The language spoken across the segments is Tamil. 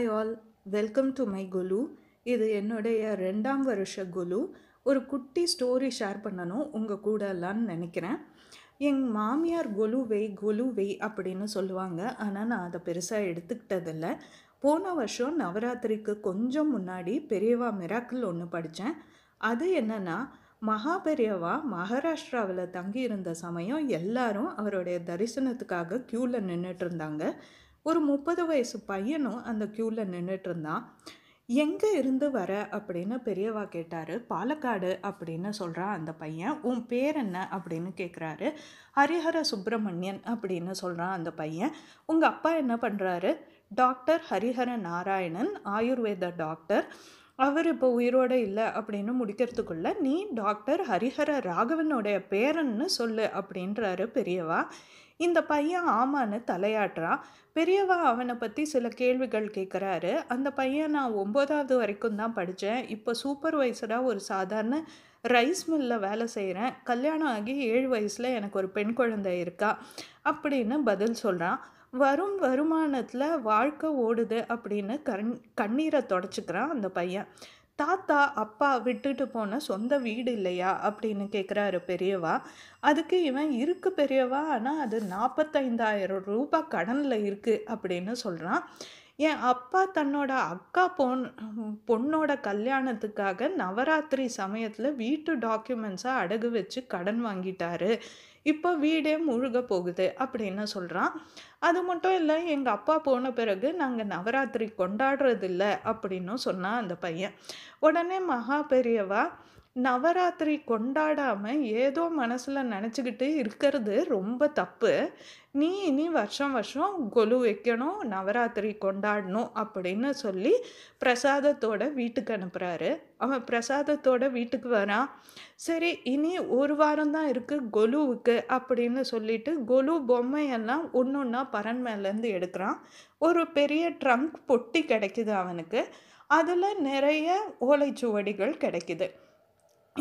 hi all welcome to my Golu இது என்னுடைய ரெண்டாம் வருஷ குலு ஒரு குட்டி ஸ்டோரி ஷேர் பண்ணணும் உங்கள் கூடலான்னு நினைக்கிறேன் எங் மாமியார் குலுவை குலுவை அப்படின்னு சொல்லுவாங்க ஆனால் நான் அதை பெருசாக எடுத்துக்கிட்டதில்லை போன வருஷம் நவராத்திரிக்கு கொஞ்சம் முன்னாடி பெரியவா மிராக்கிள் ஒன்று படித்தேன் அது என்னென்னா மகாபெரியவா மகாராஷ்டிராவில் தங்கியிருந்த சமயம் எல்லாரும் அவருடைய தரிசனத்துக்காக க்யூவில் நின்றுட்டு இருந்தாங்க ஒரு முப்பது வயசு பையனும் அந்த க்யூவில் நின்றுட்டு இருந்தான் எங்கே இருந்து வர அப்படின்னு பெரியவா கேட்டார் பாலக்காடு அப்படின்னு சொல்கிறான் அந்த பையன் உன் பேர் என்ன அப்படின்னு கேட்குறாரு ஹரிஹர சுப்பிரமணியன் அப்படின்னு சொல்கிறான் அந்த பையன் உங்கள் அப்பா என்ன பண்ணுறாரு டாக்டர் ஹரிஹர நாராயணன் ஆயுர்வேத டாக்டர் அவர் இப்போ உயிரோடு இல்லை அப்படின்னு முடிக்கிறதுக்குள்ளே நீ டாக்டர் ஹரிஹர ராகவனுடைய பேரன்னு சொல்லு அப்படின்றாரு பெரியவா இந்த பையன் ஆமான்னு தலையாட்டுறான் பெரியவா அவனை பற்றி சில கேள்விகள் கேட்குறாரு அந்த பையன் நான் ஒம்போதாவது வரைக்கும் தான் படித்தேன் இப்போ சூப்பர்வைசராக ஒரு சாதாரண ரைஸ் மில்லில் வேலை செய்கிறேன் கல்யாணம் ஆகி ஏழு வயசில் எனக்கு ஒரு பெண் குழந்தை இருக்கா அப்படின்னு பதில் சொல்கிறான் வரும் வருமானத்தில் வாழ்க்கை ஓடுது அப்படின்னு கண் கண்ணீரை தொடச்சிக்கிறான் அந்த பையன் தாத்தா அப்பா விட்டுட்டு போன சொந்த வீடு இல்லையா அப்படின்னு கேட்குறாரு பெரியவா அதுக்கு இவன் இருக்கு பெரியவா ஆனால் அது நாற்பத்தைந்தாயிரம் ரூபாய் கடனில் இருக்குது அப்படின்னு சொல்கிறான் என் அப்பா தன்னோட அக்கா பொன் பொண்ணோட கல்யாணத்துக்காக நவராத்திரி சமயத்தில் வீட்டு டாக்குமெண்ட்ஸை அடகு வச்சு கடன் வாங்கிட்டாரு இப்போ வீடே முழுக போகுது அப்படின்னு சொல்கிறான் அது மட்டும் இல்லை எங்கள் அப்பா போன பிறகு நாங்கள் நவராத்திரி கொண்டாடுறதில்ல அப்படின்னும் சொன்னான் அந்த பையன் உடனே மகா பெரியவா நவராத்திரி கொண்டாடாமல் ஏதோ மனசில் நினச்சிக்கிட்டு இருக்கிறது ரொம்ப தப்பு நீ இனி வருஷம் வருஷம் கொலு வைக்கணும் நவராத்திரி கொண்டாடணும் அப்படின்னு சொல்லி பிரசாதத்தோட வீட்டுக்கு அனுப்புகிறாரு அவன் பிரசாதத்தோட வீட்டுக்கு வரான் சரி இனி ஒரு வாரம் தான் இருக்குது கொலுவுக்கு அப்படின்னு சொல்லிட்டு கொலு பொம்மையெல்லாம் ஒன்று ஒன்றா பரன் மேலேருந்து எடுக்கிறான் ஒரு பெரிய ட்ரங்க் பொட்டி கிடைக்குது அவனுக்கு அதில் நிறைய ஓலைச்சுவடிகள் கிடைக்குது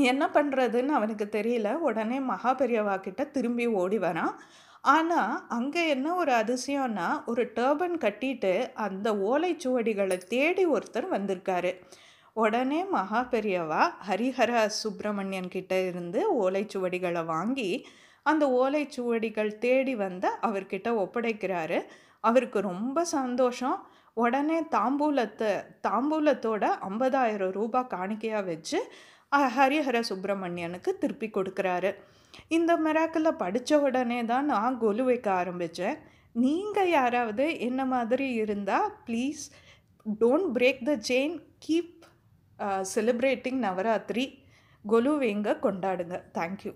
என்ன பண்ணுறதுன்னு அவனுக்கு தெரியல உடனே மகா பெரியவா கிட்ட திரும்பி ஓடி வரான் ஆனால் அங்கே என்ன ஒரு அதிசயம்னா ஒரு டேர்பன் கட்டிட்டு அந்த ஓலைச்சுவடிகளை தேடி ஒருத்தர் வந்திருக்காரு உடனே மகா பெரியவா ஹரிஹர சுப்பிரமணியன் கிட்ட இருந்து ஓலைச்சுவடிகளை வாங்கி அந்த ஓலைச்சுவடிகள் தேடி வந்து அவர்கிட்ட ஒப்படைக்கிறாரு அவருக்கு ரொம்ப சந்தோஷம் உடனே தாம்பூலத்தை தாம்பூலத்தோட ஐம்பதாயிரம் ரூபாய் காணிக்கையாக வச்சு ஹரிஹர சுப்பிரமணியனுக்கு திருப்பி கொடுக்குறாரு இந்த மிராக்கில் படித்த உடனே தான் நான் கொலு வைக்க ஆரம்பித்தேன் நீங்கள் யாராவது என்ன மாதிரி இருந்தால் please don't break the chain keep celebrating Navratri கொலுவேங்க கொண்டாடுங்க தேங்க்யூ